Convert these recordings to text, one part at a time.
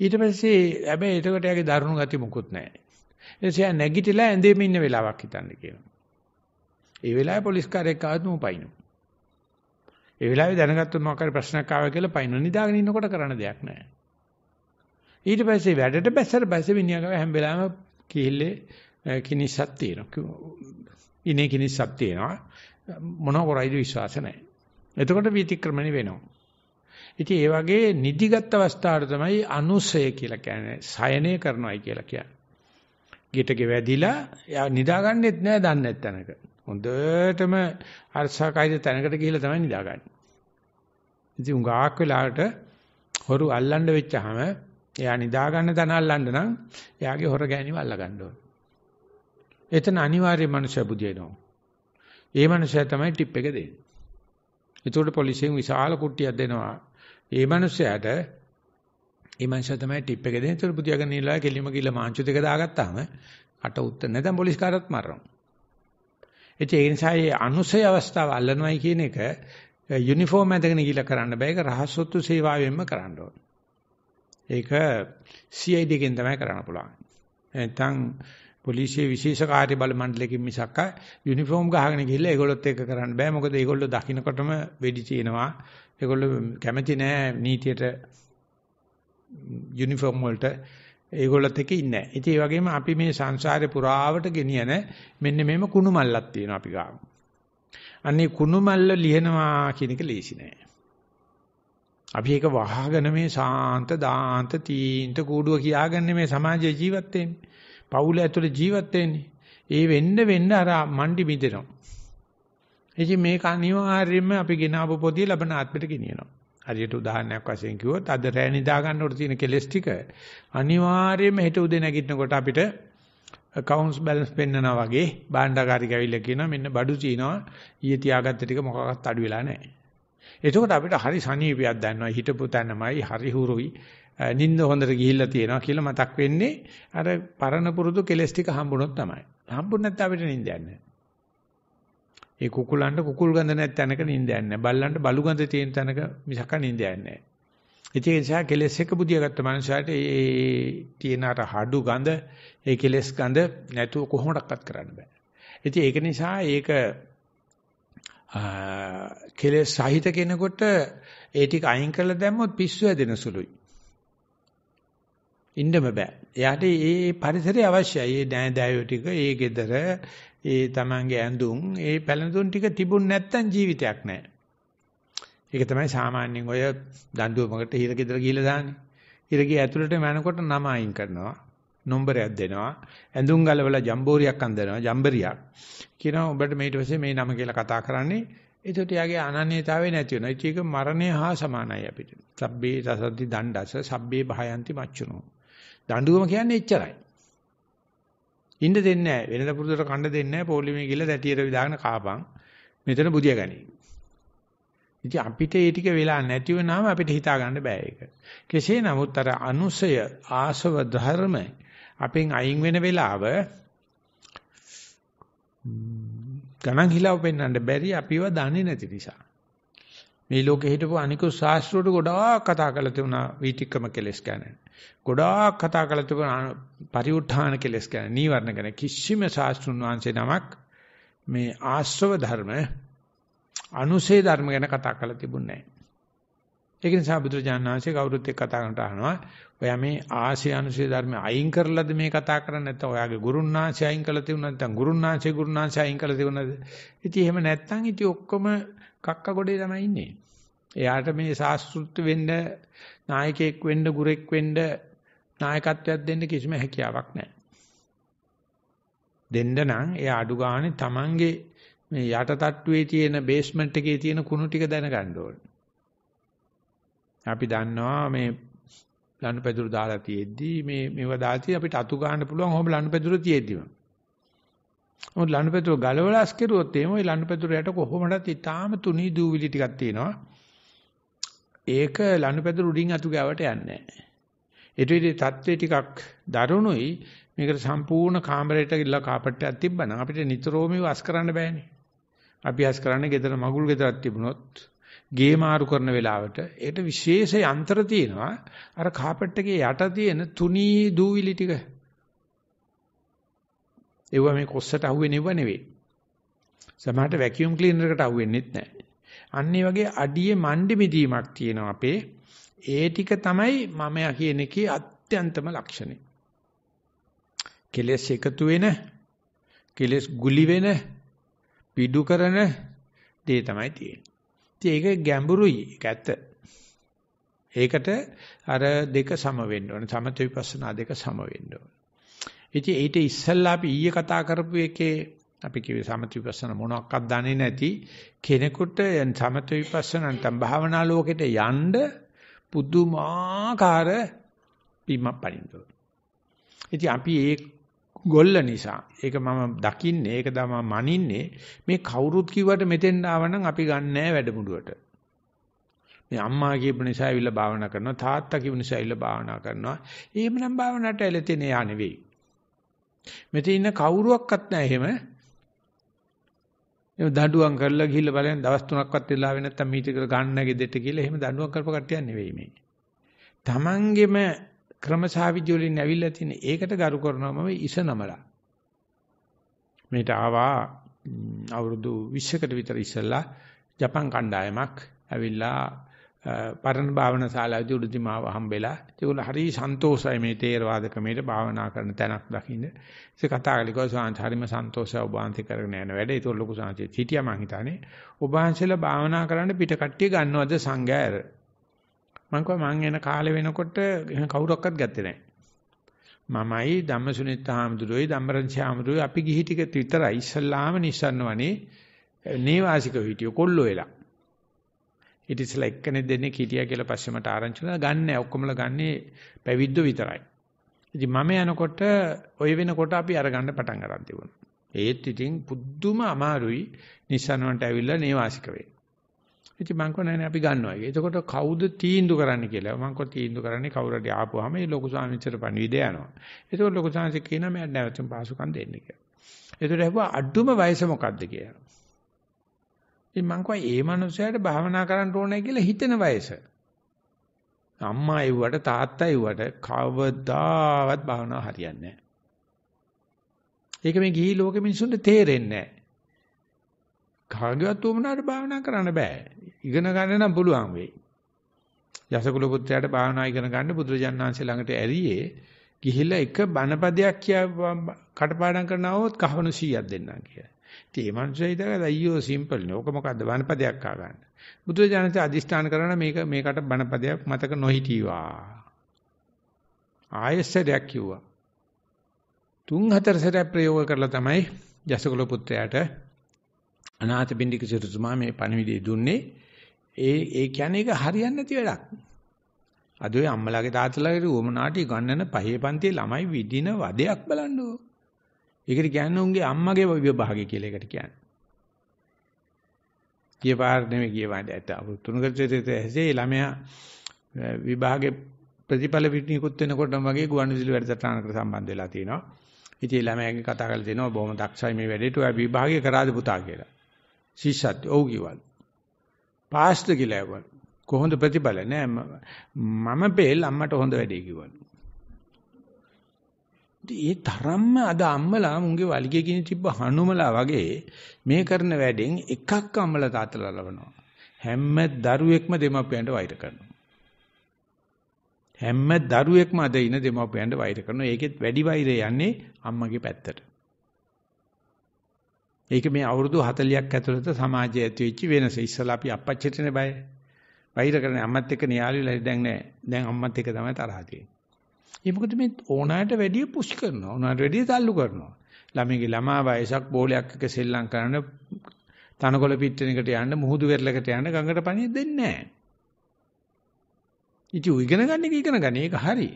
ඊට පස්සේ හැබැයි එතකොට යාගේ දරුණු ගති මොකුත් නැහැ. එනිසා නැගිටලා ඇඳෙම ඉන්න වෙලාවක් හිතන්න කියනවා. ඒ වෙලාවේ පොලිස් කාර්යයක් ආවත් මම පයින්නු. ඒ වෙලාවේ දැනගත්තොත් මොකක් හරි ප්‍රශ්නයක් ආවා කියලා පයින්න නිදාගෙන ඉන්නකොට කරන්න දෙයක් නැහැ. ඊට පස්සේ වැඩට බැස්සට බැස්සේ විනියගව හැම වෙලාවෙම කිහිල්ලේ කිනිස්සක් තියෙනවා. ඉනේ කිනිස්සක් තියෙනවා. මොන කරයිද විශ්වාස නැහැ. එතකොට විතික්‍රමණි වෙනවා. ඉතින් ඒ වගේ නිදිගත් අවස්ථාවට තමයි අනුසය කියලා කියන්නේ. සයනය කරනවායි කියලා කියන්නේ. ගෙටක වැදිලා යා නිදාගන්නෙත් නෑ දන්නේ නැත්නක. හොඳටම අර්ශකායිද තැනකට ගිහිල්ලා තමයි නිදාගන්නේ. ඉතින් උඟාක් වෙලාවට හොරු අල්ලන්න වෙච්චාම එයා නිදාගන්න තැන අල්ලන්න නම් එයාගේ හොර ගෑනිව අල්ල ගන්න ඕන. එතන අනිවාර්යයෙන්ම මනුෂ්‍ය බුදියනවා. ඒ මනුෂයා තමයි ටිප් එක දෙන්නේ. ඒකට පොලිසියෙන් විශාල කුට්ටියක් දෙනවා. ඒ මනුස්සයාට ඒ මනුස්සයා තමයි ටිප් එක දෙන්නේ. ඒතර බුදියාගෙන නිලා කෙලිම කිල මාංචු දෙක දාගත්තාම අට උත්තර නැත්නම් පොලිස් කාරත් මරනවා. ඒ නිසා මේ අනුසය අවස්ථාව අල්ලනවයි කියන එක යුනිෆෝම් ඇඳගෙන ගිහිල්ලා කරන්න බෑ. ඒක රහස්සොත්තු සේවාවෙන්ම කරන්න ඕන. ඒක CID එකෙන් තමයි කරන්න පුළුවන්. නැත්නම් පොලිසියේ විශේෂ කාර්ය බල මණ්ඩලයකින් මිසක් යුනිෆෝම් ගහගෙන ගිහිල්ලා ඒගොල්ලොත් එක්ක කරන්න බෑ මොකද ඒගොල්ලෝ දකින්නකොටම වෙඩි තියෙනවා ඒගොල්ලෝ කැමති නෑ නීතියට යුනිෆෝම් වලට ඒගොල්ලොත් එක්ක ඉන්නේ නෑ ඉතින් ඒ වගේම අපි මේ සංසාරේ පුරාවට ගෙනියන මෙන්න මේම කුණු මල්ලක් තියෙනවා අපි ගාව අන්නේ කුණු මල්ල ලියනවා කියන එක ලේසි නෑ අපි ඒක වහගෙන මේ සාන්ත දාන්ත තීන්ත කූඩුව කියාගන්නේ මේ සමාජයේ ජීවත් වෙන්නේ පවුල ඇතුලේ ජීවත් වෙන්නේ. ඒ වෙන්න වෙන්න අර මණ්ඩි මිදෙනවා. ඉතින් මේක අනිවාර්යයෙන්ම අපි ගෙනාවු පොදිය ලබන ආත්මෙට ගෙනියනවා. හරියට උදාහරණයක් වශයෙන් කිව්වොත් අද රෑ නිදා ගන්නකොට තියෙන කෙලස් ටික අනිවාර්යයෙන්ම හෙට උදේ නැගිටිනකොට අපිට accounts balance පෙන්නනවා වගේ භාණ්ඩකාරී කැවිල්ල කියනවා මෙන්න බඩු තිනවා ඊයේ තියාගත්ත ටික මොකක්වත් අඩු වෙලා නැහැ. එතකොට අපිට හරි සනීපයක් දැනෙනවා හිටපු තැනමයි හරි හුරුයි නිින්ද හොඳට ගිහිල්ලා තියෙනවා කියලා මතක් වෙන්නේ අර පරණ පුරුදු කෙලස් ටික හම්බුනොත් තමයි. හම්බුනේ නැත්නම් අපිට නිින්ද යන්නේ ඒ කුකුලන්ට කුකුල් ගඳ නැත් තැනක නිින්ද යන්නේ බල්ලන්ට බලු ගඳ තියෙන තැනක මිසක නිින්ද යන්නේ නැහැ. ඒ නිසා කෙලස් එක බුදියාගත්ත මනුස්සයාට ඒ තියෙන අර හඩු ගඳ ඒ කෙලස් ගඳ නැතුව කොහොමඩක්වත් කරන්න බෑ. ඉතින් ඒක නිසා ඒක කෙලස් සහිත කෙනෙකුට ඒ ටික අයින් කරලා දැම්මොත් පිස්සු හැදෙන සුළුයි. ඉන්නම බෑ. එයාට ඒ පරිසරය අවශ්‍යයි. ඒ නෑදෑයෝ ටික, ඒ ගෙදර, ඒ තමන්ගේ ඇඳුම්, ඒ පැළඳුම් ටික තිබුණ නැත්තම් ජීවිතයක් නෑ. ඒක තමයි සාමාන්‍යයෙන් ඔය දඬුවමකට හිර ගෙදර ගිහිල්ලා දාන්නේ. හිර ගිය ඇතුළට මැනකොට නම අයින් කරනවා. නම්බරයක් දෙනවා. ඇඳුම් ගලවලා ජම්බෝරියක් අඳිනවා, ජම්බරියක්. කියනවා ඔබට මේ ඊට පස්සේ මේ නම කියලා කතා කරන්නේ එතකොට යාගේ අනන්‍යතාවය නැති වෙනවා. ඒක මරණය හා සමානයි අපිට. සබ්බේ තසද්දි දණ්ඩස සබ්බේ භායන්ති මච්චුනෝ. දඬුවම කියන්නේ එච්චරයි. ඉන්න දෙන්නේ නැහැ. වෙනද පුරුදුට කන්න දෙන්නේ නැහැ. පොලිමේ ගිහලා දැටියට විදාගෙන කාපන්. මෙතන බුදිය ගනී. ඉතින් අපිට ඒ ටික වෙලා නැතිව නම් අපිට හිතා ගන්න බෑ ඒක. කෙසේ නමුත් අර අනුසය ආසව ධර්ම අපෙන් අයින් වෙන වෙලාව ගණන් හිලව පෙන්වන්න බැරි අපිව දන්නේ නැති නිසා. මේ ලෝකේ හිටපු අනිකුත් ශාස්ත්‍රවලට ගොඩාක් කතා කරලා තිබුණා වීතික්‍රම කෙලස් ගැන. ගොඩාක් කතා කරලා තිබුණ පරිඋත්ථාන කෙලස් ගැන, නීවරණ ගැන කිසිම ශාස්ත්‍රුන් වහන්සේ නමක් මේ ආශ්‍රව ධර්ම, අනුසේ ධර්ම ගැන කතා කරලා තිබුණේ නැහැ. ඒක නිසා බුදුරජාණන් වහන්සේ කවුරුත් එක්ක කතා කරනට අහනවා ඔයා මේ ආශ්‍රය අනුශේ ධර්ම අයින් කරලාද මේ කතා කරන්නේ නැත්නම් ඔයාගේ ගුරුන් වහන්සේ අයින් කරලා තිබුණා නැත්නම් ගුරුන් වහන්සේ ගුරුන් වහන්සේ අයින් කරලා තිබුණාද ඉතින් එහෙම නැත්නම් ඉතින් ඔක්කොම කක්ක ගොඩේ තමයි ඉන්නේ එයාට මේ සාස්ෘත් වෙන්න, නායකයෙක් වෙන්න, ගුරෙක් වෙන්න, නායකත්වයක් දෙන්න කිසිම හැකියාවක් නැහැ. දෙන්න නම් එයා අඩු ගානේ Tamange මේ යටටට්ටුවේ තියෙන බේස්මන්ට් එකේ තියෙන කුණු ටික දැනගන්න ඕනේ. අපි දන්නවා මේ ලනුපැදුරු දාලා තියෙද්දි මේ මේවා දාලා අපිට අතු ගන්න පුළුවන් ඔහොම ලනුපැදුරු තියෙද්දිම. මොකද ලනුපැදුරු ගලවලා අස්කිරුවොත් එහෙම ওই ලනුපැදුරු යට කොහොමදත් ඊටාම තුනී දූවිලි ටිකක් තියෙනවා. ඒක ලනුපැදුරු උඩින් අතු ගැවට යන්නේ නැහැ. ඒ දෙවිදේ தත්ත්වේ ටිකක් දරුණුයි. මේකට සම්පූර්ණ කාමරයට ගිහිල්ලා කාපට්ටයක් තිබ්බනම් අපිට නිතරම වස් කරන්න බෑනේ. අපි වස් කරන්නේ ගෙදර මගුල් ගෙදරක් තිබුණොත් ගේ මාරු කරන වෙලාවට ඒට විශේෂ යන්ත්‍ර තියෙනවා. අර කාපට් එකේ යට තියෙන තුනී දූවිලි ටික. ඒවා මේ කොස්සට අහුවෙන්නේ නෙවෙයි. සමහරට වැකියුම් ක්ලීනරයකට අහුවෙන්නේත් නැහැ. අන්න වගේ අඩියේ මණ්ඩි මිදීමක් තියෙනවා අපේ. ඒ ටික තමයි මමයා කියන එකේ අත්‍යන්තම ලක්ෂණය. කෙලස් එකතු වෙන, කෙලස් ගුලි වෙන, පිඩු කරන දේ තමයි තියෙන්නේ. ඒක ගැඹුරුයි ඒක ඇත්ත. ඒකට අර දෙක සම වෙන්න ඕනේ. සමත විපස්සනා දෙක සම වෙන්න ඕනේ. ඉතින් ඊට ඉස්සෙල්ලා අපි ඊයේ කතා කරපු එකේ අපි කිව්වේ සමථ විපස්සනා මොනක්වත් දන්නේ නැති කෙනෙකුට සමථ විපස්සනා නැත්නම් භාවනා ලෝකෙට යන්න පුදුමාකාර බිමක් පනින්න. ඉතින් අපි ඒ ගොල්ල නිසා ඒක මම දකින්නේ ඒක තමයි මනින්නේ මේ කවුරුත් කිව්වට මෙතෙන් ආවනම් අපි ගන්නෑ වැඩමුළුවට. මේ අම්මා කියපු නිසා ඇවිල්ලා භාවනා කරනවා තාත්තා කියපු නිසා ඇවිල්ලා භාවනා කරනවා. එහෙමනම් භාවනාවට ඇලෙතේ නෑ නෙවෙයි. මෙතන ඉන්න කවුරුවක්වත් නෑ එහෙම එහෙම දඬුවම් කරලා ගිහිල්ලා බලයන් දවස් තුනක්වත් වෙලා වෙ නැත්තම් මීටි කර ගන්න ගෙදෙට කියලා එහෙම දඬුවම් කරප කට්ටියක් නෙවෙයි මේ. තමන්ගෙම ක්‍රමසාවිදි වලින් ඇවිල්ලා තියෙන ඒකට ගරු කරනවා මම ඉස නමලා. මේට ආවා අවුරුදු 20කට විතර ඉස්සෙල්ලා ජපන් කණ්ඩායමක් ඇවිල්ලා පරණ භාවනා ශාලාවේදී උඩදිමාව හම්බෙලා ඒගොල්ල හරි සන්තෝෂයි මේ තේරවාද ක්‍රමයට භාවනා කරන තැනක් දකින්න. ඉතින් කතා කළේ කොහොමද සාන්තරිම සන්තෝෂය ඔබාන්ති කරගෙන යන වැඩ. ඒක ලොකු සාන්තිය. සිටියා මං හිතන්නේ ඔබාන්සලා භාවනා කරන්න පිට කට්ටිය ගන්නවද සංඝයාර. මං කිව්වා මං එන කාලේ වෙනකොට කවුරක්වත් ගත්තේ නැහැ. මමයි ධම්මසුනිත් හාමුදුරුවෝයි ධම්මරංශ හාමුදුරුවෝයි අපි ගිහි ටික විතරයි ඉස්සල්ලාම නිස්සන්නවනේ නේවාසික හිටියෝ කොල්ලෝ වෙලා. ඊට ඉස්සලා එක්කනේ දෙන්නේ හිටියා කියලා පස්සේ මට ආරංචි කළා ගන්නෑ ඔක්කොමලා ගන්නේ පැවිද්දෝ විතරයි. ඉතින් මම යනකොට ඔය වෙනකොට අපි අරගන්න පටන් ගන්න තිබුණා. ඒත් ඉතින් පුදුම අමාරුයි Nissan වලට ඇවිල්ලා නේවාසික වෙන්න. ඉතින් මං කියන්නේ අපි ගන්නවා කියලා. එතකොට කවුද තීන්දුව කරන්න කියලා. මං කො තීන්දුව කරන්නේ කවුරු හරි ආපුවාම ඒ ලොකු ස්වාමීන්චර පණිවිඩය යනවා. එතකොට ලොකු ස්වාමීන්චර කියනවා මම නැවතුම් පාසුකම් දෙන්න කියලා. එතකොට ඇහුවා අඩුම වයස මොකක්ද කියලා. ඉතින් මං කිව්වා ඒ මනුස්සයාට භාවනා කරන්න ඕනේ කියලා හිතෙන වයස. අම්මා එව්වට තාත්තා එව්වට කවදාවත් භාවනා හරියන්නේ නැහැ. ඒක මේ ගිහි ලෝකෙ මිනිසුන්ට තේරෙන්නේ නැහැ. කාගේවත් උමනාට භාවනා කරන්න බෑ. ඉගෙන ගන්න නම් පුළුවන් වෙයි. යසකුල පුත්‍රයාට භාවනා ඉගෙන ගන්න බුදුරජාණන්සේ ළඟට ඇරියේ ගිහිලා එක බණපදයක් කියා කටපාඩම් කරනවොත් කහවණු 100ක් දෙන්නම් කියලා. ඉතින් මේ මනුස්සයා හිතගල අයියෝ සිම්පල් නේ. ඕක මොකද්ද බණපදයක් ආගන්න. බුදුරජාණන් අධිෂ්ඨාන කරන මේක මේකට බණපදයක් මතක නොහිටීවා. ආයෙසරයක් කිව්වා. තුන් හතර සැරයක් ප්‍රයෝග කරලා තමයි යසකුල පුත්‍රයාට අනාථ බින්දික සිටුතුමා මේ පණිවිඩය දුන්නේ. ඒ ඒ කියන්නේ ඒක හරියන්නේ නැති වැඩක්. අද ඔය අම්මලාගේ තාත්තලාගේ උවමනාටි ගන්නන පහේ පන්තියේ ළමයි විදින වදයක් බලන්නෝ. ඒකට කියන්නේ උන්ගේ අම්මගේ විභාගය කියලා ඒකට කියන්නේ. ගිය පාර නෙමෙයි ගිය වාඩි ඇත්ත අවුරුදු තුනකට ඉතේ ඇසේ ළමයා විභාගේ ප්‍රතිඵල පිටිනිකුත් වෙනකොටම වගේ ගුවන්විදුලි වැඩසටහනකට සම්බන්ධ වෙලා තිනවා. ඉතින් ළමයාගේ කතා කරලා දෙනවා බොහොම දක්ෂයි මේ වැඩේට ඔයා විභාගය කරාද පුතා කියලා. ශිෂ්‍යත් ඔව් කිව්වලු. පාස්ද කියලා ඇහුවලු. කොහොඳ ප්‍රතිඵල නෑ මම පෙල් අම්මට හොඳ වැඩේ කිව්වලු. ඒ තරම්ම අද අම්මලා මුංගේ වලිගේ ගිනි තිබ්බ හනුමලා වගේ මේ කරන වැඩෙන් එකක් අම්මලා තාත්තලා ලබනවා. හැම දරුවෙක්ම දෙමාපියන්ට වෛර කරනවා. හැම දරුවෙක්ම අද ඉන දෙමාපියන්ට වෛර කරනවා. ඒකෙත් වැඩි වෛරය යන්නේ අම්මගේ පැත්තට. ඒක මේ අවුරුදු 40ක් ඇතුළත සමාජයේ ඇති වෙච්ච වෙනස. ඉස්සලා අපි අපච්චිටනේ බය. වෛර කරන්නේ අම්මත් එක්ක න්යාලු වෙලා දැන් නෑ. දැන් අම්මත් එක්ක තමයි තරහ තියෙන්නේ. ඒ මොකද මේ ඕනාට වැඩිය පුෂ් කරනවා. ඕනාට වැඩිය තල්ලු කරනවා. ළමයිගේ ළමා වයසක් බෝලයක් එක සෙල්ලම් කරන තනකොළ පිට්ටනියකට යන්න මුහුදු වෙරළකට යන්න ගඟට පණිය දෙන්නේ නැහැ. ඉතින් උ ඉගෙන ගන්න එක ඉගෙන ගන්න. ඒක හරි.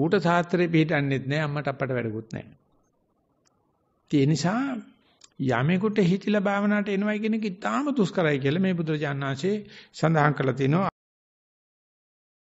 ඌට සාත්‍රේ පිටින්නෙත් නැහැ අම්මට අප්පට වැඩකුත් නැහැ. ඒ නිසා යමෙකුට හිතිලා භාවනාවට එනවයි කියන එක ඉතාම දුෂ්කරයි කියලා මේ බුදුරජාණන් වහන්සේ සඳහන් කරලා තිනවා.